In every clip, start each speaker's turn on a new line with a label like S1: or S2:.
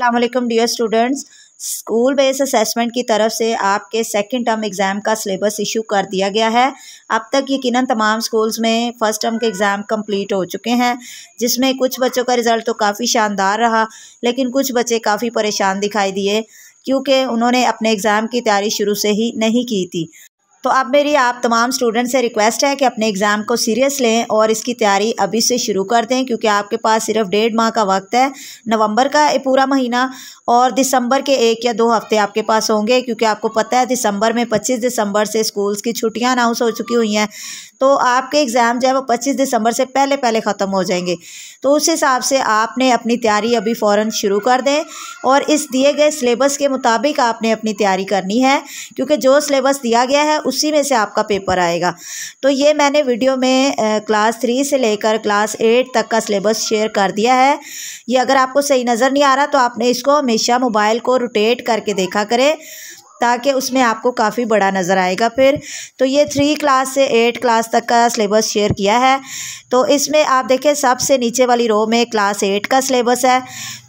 S1: Aslam dear students school base assessment की तरफ से आपके सेकंड टर्म एग्ज़ाम का सिलेबस इशू कर दिया गया है अब तक यकीन तमाम स्कूल्स में फ़र्स्ट टर्म के एग्ज़ाम कंप्लीट हो चुके हैं जिसमें कुछ बच्चों का रिज़ल्ट तो काफ़ी शानदार रहा लेकिन कुछ बच्चे काफ़ी परेशान दिखाई दिए क्योंकि उन्होंने अपने एग्ज़ाम की तैयारी शुरू से ही नहीं की थी तो अब मेरी आप तमाम स्टूडेंट से रिक्वेस्ट है कि अपने एग्ज़ाम को सीरियस लें और इसकी तैयारी अभी से शुरू कर दें क्योंकि आपके पास सिर्फ डेढ़ माह का वक्त है नवंबर का पूरा महीना और दिसंबर के एक या दो हफ्ते आपके पास होंगे क्योंकि आपको पता है दिसंबर में पच्चीस दिसंबर से स्कूल्स की छुट्टियाँ अनाउंस हो चुकी हुई हैं तो आपके एग्ज़ाम जो है वो पच्चीस दिसंबर से पहले पहले ख़त्म हो जाएंगे तो उस हिसाब से आपने अपनी तैयारी अभी फ़ौर शुरू कर दें और इस दिए गए सिलेबस के मुताबिक आपने अपनी तैयारी करनी है क्योंकि जो सिलेबस दिया गया है उसी में से आपका पेपर आएगा तो ये मैंने वीडियो में क्लास थ्री से लेकर क्लास एट तक का सिलेबस शेयर कर दिया है ये अगर आपको सही नज़र नहीं आ रहा तो आपने इसको हमेशा मोबाइल को रोटेट करके देखा करें ताकि उसमें आपको काफ़ी बड़ा नज़र आएगा फिर तो ये थ्री क्लास से एट क्लास तक का सिलेबस शेयर किया है तो इसमें आप देखें सबसे नीचे वाली रो में क्लास एट का सिलेबस है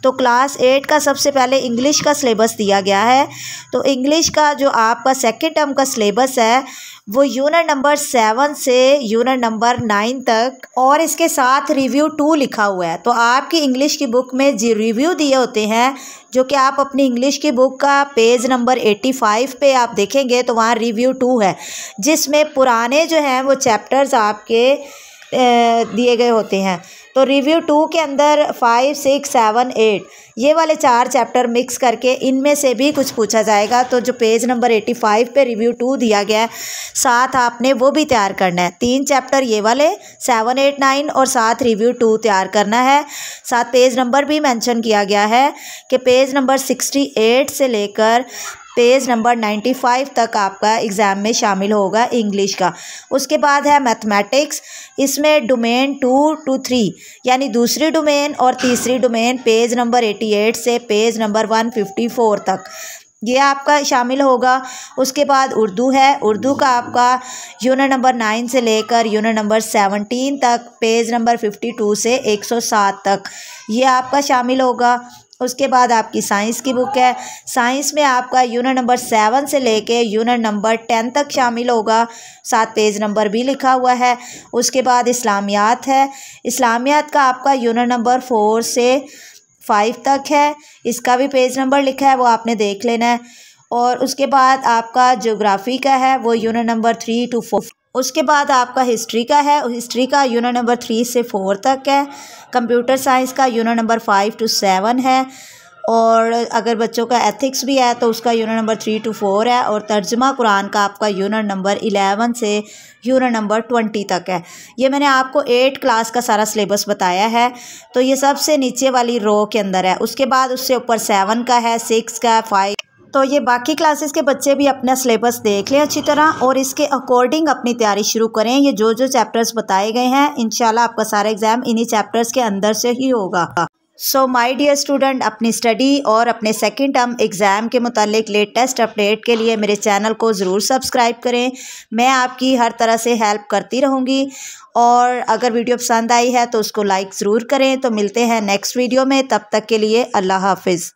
S1: तो क्लास एट का सबसे पहले इंग्लिश का सिलेबस दिया गया है तो इंग्लिश का जो आपका सेकेंड टर्म का सिलेबस है वो यूनिट नंबर सेवन से यूनिट नंबर नाइन तक और इसके साथ रिव्यू टू लिखा हुआ है तो आपकी इंग्लिश की बुक में जी रिव्यू दिए होते हैं जो कि आप अपनी इंग्लिश की बुक का पेज नंबर एट्टी फाइव पे आप देखेंगे तो वहाँ रिव्यू टू है जिसमें पुराने जो हैं वो चैप्टर्स आपके दिए गए होते हैं तो रिव्यू टू के अंदर फाइव सिक्स सेवन एट ये वाले चार चैप्टर मिक्स करके इनमें से भी कुछ पूछा जाएगा तो जो पेज नंबर एटी फाइव पर रिव्यू टू दिया गया है साथ आपने वो भी तैयार करना है तीन चैप्टर ये वाले सेवन एट नाइन और साथ रिव्यू टू तैयार करना है साथ पेज नंबर भी मैंशन किया गया है कि पेज नंबर सिक्सटी एट से लेकर पेज नंबर नाइन्टी फाइव तक आपका एग्ज़ाम में शामिल होगा इंग्लिश का उसके बाद है मैथमेटिक्स इसमें डोमेन टू टू थ्री यानी दूसरी डोमेन और तीसरी domain page number eighty eight से page number one fifty four तक ये आपका शामिल होगा उसके बाद उर्दू है उर्दू का आपका यूनिट नंबर नाइन से लेकर यूनिट नंबर सेवनटीन तक पेज नंबर फिफ्टी टू से एक सौ सात तक ये आपका शामिल होगा उसके बाद आपकी साइंस की बुक है साइंस में आपका यूनिट नंबर सेवन से लेके यूनिट नंबर टेन तक शामिल होगा सात पेज नंबर भी लिखा हुआ है उसके बाद इस्लामियात है इस्लामियात का आपका यूनिट नंबर फोर से फाइव तक है इसका भी पेज नंबर लिखा है वो आपने देख लेना है और उसके बाद आपका जोग्राफ़ी का है वो unit number three to four उसके बाद आपका हिस्ट्री का है हिस्ट्री का यूनिट नंबर थ्री से फोर तक है कंप्यूटर साइंस का unit number five to seven है और अगर बच्चों का एथिक्स भी है तो उसका unit number three to four है और तर्जमा कुरान का आपका यूनिट नंबर इलेवन से यूनिट नंबर ट्वेंटी तक है ये मैंने आपको एट क्लास का सारा सिलेबस बताया है तो ये सबसे नीचे वाली रो के अंदर है उसके बाद उससे ऊपर सेवन का है सिक्स का फाइव तो ये बाकी क्लासेस के बच्चे भी अपना सिलेबस देख लें अच्छी तरह और इसके अकॉर्डिंग अपनी तैयारी शुरू करें ये जो जो चैप्टर्स बताए गए हैं इन आपका सारा एग्ज़ाम इन्हीं चैप्टर्स के अंदर से ही होगा सो माय डियर स्टूडेंट अपनी स्टडी और अपने सेकेंड टर्म एग्ज़ाम के मुतालिक लेटेस्ट अपडेट के लिए मेरे चैनल को ज़रूर सब्सक्राइब करें मैं आपकी हर तरह से हेल्प करती रहूँगी और अगर वीडियो पसंद आई है तो उसको लाइक ज़रूर करें तो मिलते हैं नेक्स्ट वीडियो में तब तक के लिए अल्लाह हाफिज़